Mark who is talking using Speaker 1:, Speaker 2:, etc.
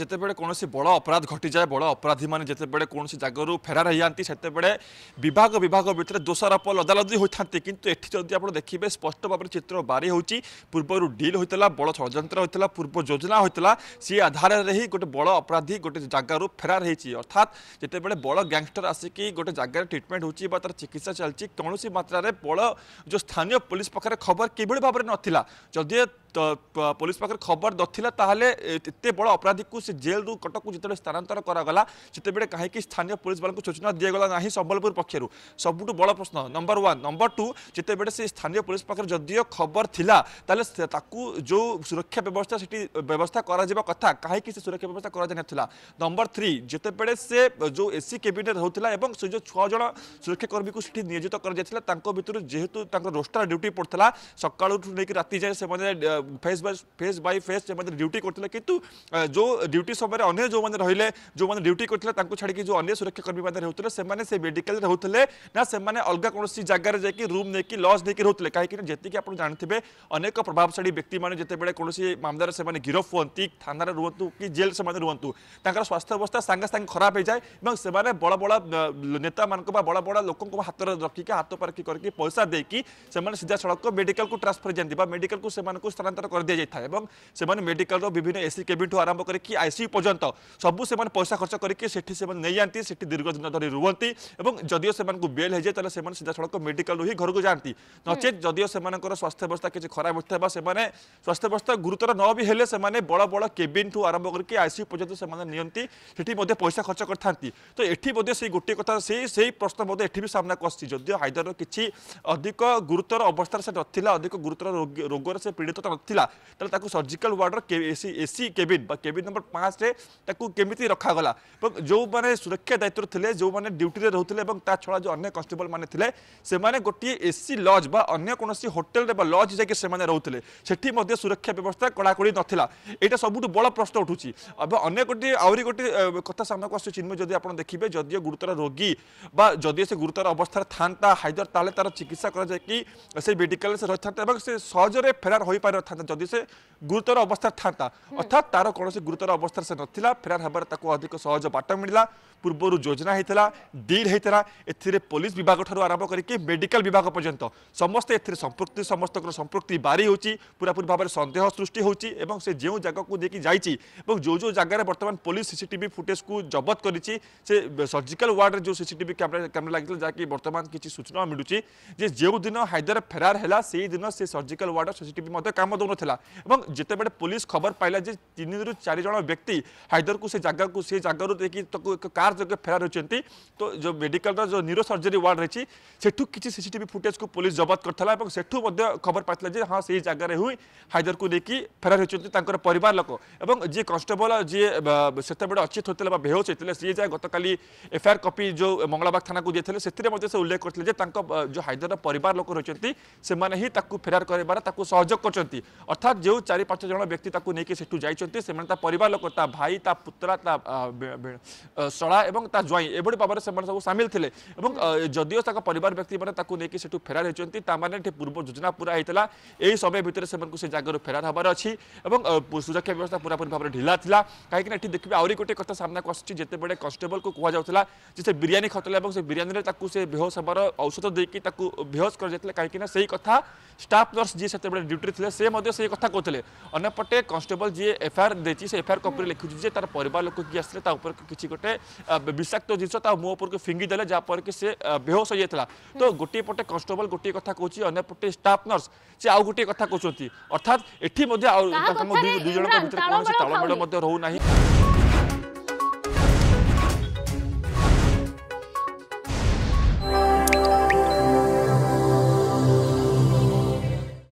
Speaker 1: যেতবে কোণী বড় অপরাধ ঘটি যায় বড় অপরাধী মানে যেতবে কোণী জায়গার ফেরার হয়ে যাতে সেতবে বিভাগ বিভাগ ভিতরে দোষারোপ লদালদি হয়ে থাকে কিন্তু এটি যদি আপনার দেখবে স্পষ্ট ভাবে চিত্র বারি হচ্ছে পূর্বর ডিল হয়েছিল বড় ষড়যন্ত্র হয়েছিল পূর্ব যোজনা হয়েছিল সে আধারে হি গোটে বড় অপরাধী গোটে জায়গার ফেরার হয়েছে অর্থাৎ যেতবে বড় গ্যাংস্টর আসিকি গোটে জায়গার ট্রিটমেন্ট হচ্ছে বা তার চিকিৎসা চলছে কৌশি মাত্রার বড় যে স্থানীয় পুলিশ পাখে খবর কিভাবে ভাবে নথিলা যদি পুলিশ পাখে খবর নথিলা তাহলে এতে বড় অপরাধীকে সে জেলু কটক যেতবে স্থানান্তর করা সেতবে কাহি স্থানীয় পুলিশ বালু সূচনা দিয়েগলা না সম্বলপুর পক্ষর সবুঠু বড় প্রশ্ন নম্বর ওয়ান নম্বর টু যেতবে সে স্থানীয় পুলিশ পাখে যদিও খবর লা তাহলে তাকে যে সুরক্ষা ব্যবস্থা সেটি ব্যবস্থা করা কথা কাহি সে সুরক্ষা ব্যবস্থা করা নথিলা নম্বর থ্রি যেতবে সে যে এসি ক্যাবিনেট হোলা এবং সে যে ছজন সুরক্ষাকর্মী সেটি নিয়োজিত করা যাই তাঁর ভিতর যেহেতু তাঁর রোস্টার ডিউটি পড়া সকাল নেই রাতে যায় সে face by face by face duty करते कि जो ड्यूटी समय अन्य जो मैंने रही है जो मैंने ड्यूटी करते छाड़ी जो अगर सुरक्षाकर्मी मैंने रोते से मेडिकल रोते ना से अलग कौन जगह जाकि रूम नहीं कि लज नहीं रोते कहीं जैक आप जानते अनेक प्रभावशाड़ी व्यक्ति मैंने जितेबाला कौन मामलों से गिरफ हूँ थाना रुहतु कि जेल से रुहतुँ स्वास्थ्य अवस्था सांगे सांगे खराब हो जाए से बड़ बड़ नेता मान बड़ बड़ लोक हाथ रखिक हाथ पारखी करके पैसा देकि सीधा सड़क मेडिका ट्रांसफर जाती मेडिकल को स्थान স্থানান্তর করে দিয়ে যাই এবং সে মেডিকাল বিভিন্ন এসি কেবিন আরম্ভ করি আইসিইউ পর্যন্ত সবু সে পয়সা খরচ করি সেটি সে নিয়ে যাতে সেটি দীর্ঘদিন ধরে রুহতি এবং যদিও সে বেল হয়ে যায় তাহলে সে সিধাসলখ মেডিকাল হয়ে ঘরক যাতে নচেত যদিও সে স্বাস্থ্য অবস্থা কিছু খারাপ হচ্ছে বা সে স্বাস্থ্য অবস্থা গুরুতর নবি হলে সে বড় বড় কেবিন ঠু আরম্ভ করি আইসিইউ পর্যন্ত সে নিয়ন্তি সেটি মধ্যে পয়সা খরচ করে থাকে তো এটি মধ্যে সেই গোটিয়ে কথা সেই সেই প্রশ্ন মধ্যে এটি বি সামনাকু আসছে যদিও হায়দরর কিছু অধিক গুরুতর অবস্থার সে নথিলা অধিক গুরুতর রোগরে সে পীড়িত ନଥିଲା ତାହେଲେ ତାକୁ ସର୍ଜିକାଲ ୱାର୍ଡ଼ର ଏସି କେବିନ୍ ବା କେବିନ୍ ନମ୍ବର ପାଞ୍ଚରେ ତାକୁ କେମିତି ରଖାଗଲା ଏବଂ ଯେଉଁମାନେ ସୁରକ୍ଷା ଦାୟିତ୍ୱରେ ଥିଲେ ଯେଉଁମାନେ ଡ୍ୟୁଟିରେ ରହୁଥିଲେ ଏବଂ ତା ଛଡ଼ା ଯେଉଁ ଅନ୍ୟ କନଷ୍ଟେବଲ୍ ମାନେ ଥିଲେ ସେମାନେ ଗୋଟିଏ ଏସି ଲଜ୍ ବା ଅନ୍ୟ କୌଣସି ହୋଟେଲରେ ବା ଲଜ୍ ଯାଇକି ସେମାନେ ରହୁଥିଲେ ସେଠି ମଧ୍ୟ ସୁରକ୍ଷା ବ୍ୟବସ୍ଥା କଡ଼ାକଡ଼ି ନଥିଲା ଏଇଟା ସବୁଠୁ ବଡ଼ ପ୍ରଶ୍ନ ଉଠୁଛି ଏବଂ ଅନ୍ୟ ଗୋଟିଏ ଆହୁରି ଗୋଟିଏ କଥା ସାମ୍ନାକୁ ଆସୁଛି ଚିନ୍ମୟ ଯଦି ଆପଣ ଦେଖିବେ ଯଦିଓ ଗୁରୁତର ରୋଗୀ ବା ଯଦି ସେ ଗୁରୁତର ଅବସ୍ଥାରେ ଥାନ୍ତା ହାଇଦର ତାହେଲେ ତାର ଚିକିତ୍ସା କରାଯାଇକି ସେ ମେଡ଼ିକାଲରେ ସେ ରହିଥାନ୍ତା ଏବଂ ସେ ସହଜରେ ଫେରାର ହୋଇପାରିନଥାନ୍ତା था जदि से गुरुतर अवस्था था अर्थात तार कौन से गुरुतर अवस्था से नाला फेरार हबार अधिक सहज बाट मिला पूर्व योजना होता डिल होता ए पुलिस विभाग ठार आरंभ करके मेडिकल विभाग पर्यटन समस्ते एपृक्ति समस्त संपृक्ति बारी हो पूरी भाव में सन्देह सृष्टि हो से जो जगह को देखिए जाइए जो जो जगार बर्तमान पुलिस सीसीटी फुटेज को जबत कर सर्जिकाल वार्ड जो सीसी कैमेरा कैमेरा लगे जहाँकि बर्तमान किसी सूचना मिलूँ जो दिन हायदर फेरार है से दिन से सर्जिकाल वार्ड सीसीटी कम ଦେଉନଥିଲା ଏବଂ ଯେତେବେଳେ ପୋଲିସ ଖବର ପାଇଲା ଯେ ତିନିରୁ ଚାରି ଜଣ ବ୍ୟକ୍ତି ହାଇଦରକୁ ସେ ଜାଗାକୁ ସେ ଜାଗାରୁ ଯାଇକି ତାକୁ ଏକ କାର୍ ଯୋଗେ ଫେରାର ହୋଇଛନ୍ତି ତ ଯେଉଁ ମେଡିକାଲର ଯେଉଁ ନିରୋ ସର୍ଜରୀ ୱାର୍ଡ଼ ରହିଛି ସେଠୁ କିଛି ସିସିଟିଭି ଫୁଟେଜକୁ ପୋଲିସ ଜବତ କରିଥିଲା ଏବଂ ସେଠୁ ମଧ୍ୟ ଖବର ପାଇଥିଲା ଯେ ହଁ ସେଇ ଜାଗାରେ ହିଁ ହାଇଦରକୁ ନେଇକି ଫେରାର ହୋଇଛନ୍ତି ତାଙ୍କର ପରିବାର ଲୋକ ଏବଂ ଯିଏ କନଷ୍ଟେବଲ ଯିଏ ସେତେବେଳେ ଅଚିତ ହୋଇଥିଲେ ବା ବେହୋସ ହୋଇଥିଲେ ସିଏ ଯାଏ ଗତକାଲି ଏଫଆଇଆର୍ କପି ଯେଉଁ ମଙ୍ଗଳବାଗ ଥାନାକୁ ଦେଇଥିଲେ ସେଥିରେ ମଧ୍ୟ ସେ ଉଲ୍ଲେଖ କରିଥିଲେ ଯେ ତାଙ୍କ ଯେଉଁ ହାଇଦରର ପରିବାର ଲୋକ ରହିଛନ୍ତି ସେମାନେ ହିଁ ତାକୁ ଫେରାର କରାଇବାର ତାକୁ ସହଯୋଗ କରିଛନ୍ତି অর্থাৎ যে চারি পাঁচ জন ব্যক্তি তাকে নিয়ে সেটু যাই সে পরিবার লোক তা ভাই তা পুতলা তা শলা এবং তা জ্বাই এভাবে ভাবে সে সব সামিল লে এবং যদিও তা পরিবার ব্যক্তি মানে তাকে নিয়ে সেটু ফেরার হয়েছেন তা মানে এটি পূর্ব যোজনা পুরা হয়েছিল এই সময় ভিতরে সে সে জায়গার ফেরার হবার অছি এবং সুরক্ষা ব্যবস্থা পুরাপুরি ভাবে ঢিলা লা কাইকি এটি দেখবে আহরি গোটে কথা সামনা আসছে যেতবে কনস্টেবল কু কুযাওলা যে সে বিরিয়ানি খাওয়া এবং সে বিরিয়ানি তাকে সে বেহোস হবার ঔষধ দিয়ে তাকে বেহোস করা যাই কাইকি সেই কথা স্টাফ নর্স যে সেতবে ডিউটি লে সে ମଧ୍ୟ ସେଇ କଥା କହୁଥିଲେ ଅନ୍ୟପଟେ କନଷ୍ଟେବଲ ଯିଏ ଏଫଆଇଆର୍ ଦେଇଛି ସେ ଏଫଆଇଆର୍ କପିରେ ଲେଖୁଛି ଯେ ତାର ପରିବାର ଲୋକ କିଏ ଆସିଥିଲେ ତା ଉପରକୁ କିଛି ଗୋଟେ ବିଷାକ୍ତ ଜିନିଷ ତା ମୁହଁ ଉପରକୁ ଫିଙ୍ଗିଦେଲେ ଯାହାଫଳରେ କି ସେ ବେହୋସ ହୋଇଯାଇଥିଲା ତ ଗୋଟିଏ ପଟେ କନଷ୍ଟେବଲ ଗୋଟିଏ କଥା କହୁଛି ଅନ୍ୟପଟେ ଷ୍ଟାଫ୍ ନର୍ସ ସେ ଆଉ ଗୋଟିଏ କଥା କହୁଛନ୍ତି ଅର୍ଥାତ୍ ଏଠି ମଧ୍ୟ ଆଉ ତାଙ୍କ ଦୁଇ ଜଣଙ୍କ ଭିତରେ କୌଣସି ତାଳମେଳ ମଧ୍ୟ ରହୁନାହିଁ